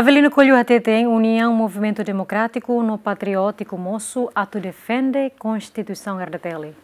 Avelino Coelho tem União Movimento Democrático no Patriótico Moço, ato defende Constituição RDTL.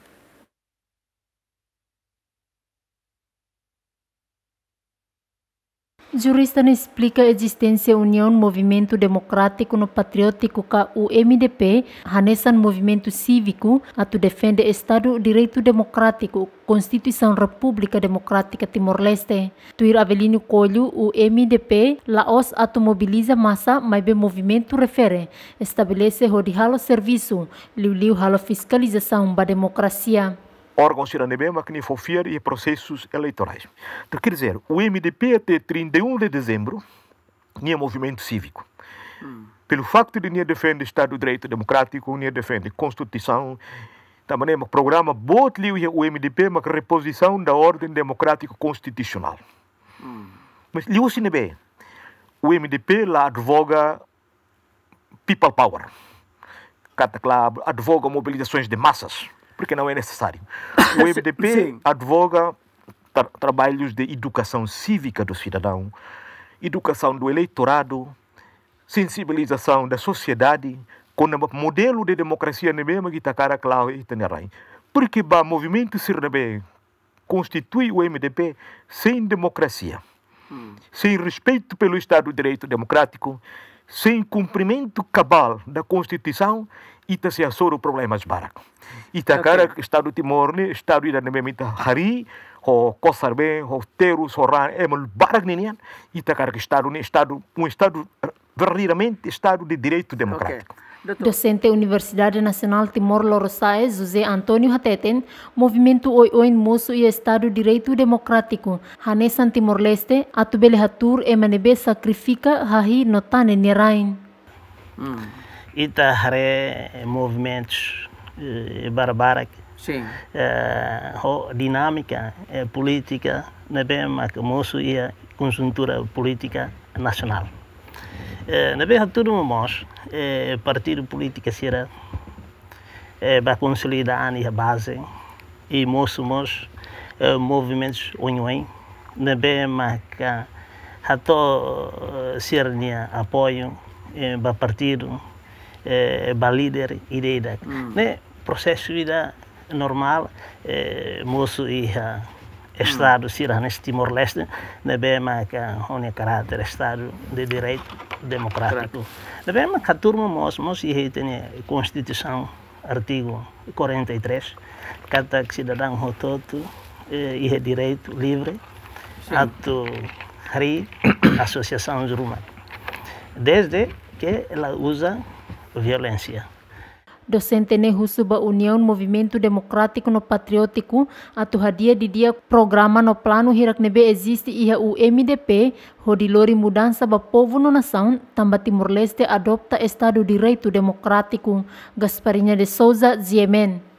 Jurista não explica a existência da União Movimento Democrático no Patriótico ka o MDP, Hanesan Movimento Cívico, atu defende Estado Direito Democrático, Constituição República Democrática Timor-Leste. Tuir Avelino Colho, o MDP, Laos atu mobiliza massa, mas bem movimento refere, estabelece rodihalo serviço, liu-liu halo fiscalização da democracia órgãos tirandebema que nem e processos eleitorais. Então, quer dizer, o MDP até 31 de dezembro tinha movimento cívico. Hum. Pelo facto de não defender Estado de Direito Democrático, não defender Constituição, também é um programa botli o MDP uma reposição da ordem democrática constitucional. Hum. Mas lhe o bem, o MDP lá advoga people power, cataclab, advoga mobilizações de massas porque não é necessário. O MDP advoga tra trabalhos de educação cívica do cidadão, educação do eleitorado, sensibilização da sociedade, com o modelo de democracia na mesma que está cara claro e tenerai. Porque o movimento Sirnabé constitui o MDP sem democracia, hum. sem respeito pelo Estado de Direito Democrático, sem cumprimento cabal da Constituição, e ita se assoro problemas barak. Ita cara okay. Estado Timor-Leste, Estado ida nememita hari, ho kosarbe, ho terus, ho ran, o barak ninian, ita cara Estado, Estado, um Estado verdadeiramente Estado de Direito Democrático. Okay. Doutor. Docente Universidade Nacional Timor-Leste, José Antônio Hateten, Movimento Oi Oi Moço e Estado Direito Democrático, Hanesan Timor-Leste, Atubele Hatur, MNB Sacrifica, Hahi Notane Nerain. Hum. Ita Hare, movimentos eh, barbáricos, eh, dinâmica eh, política, nebem né, moço e a conjuntura política nacional. Eh, nebem né, Hatur moço eh, partido político será assim, para é, consolidar a base e mostrar é, movimentos uniões na BMK até eh, ser apoio eh, para partido eh, para líder e deida. Hum. Né? Processo de vida normal, eh, moço e Estado ah. sirano Timor-Leste, na bema que onde é caráter Estado de direito democrático. Na é uma a turma mos mos e tem Constituição artigo 43, cada cidadão rototo eh, e é direito livre ato ri associação rumã. Desde que ela usa violência. docente ne ba Union Movimento Democrático no Patriótico, atu hadia di dia programa no planu hirak nebe existe iha o MDP, lori mudansa ba povo no nação, tamba Timor-Leste adopta estado direito democrático. Gasparinha de Souza, Ziemen.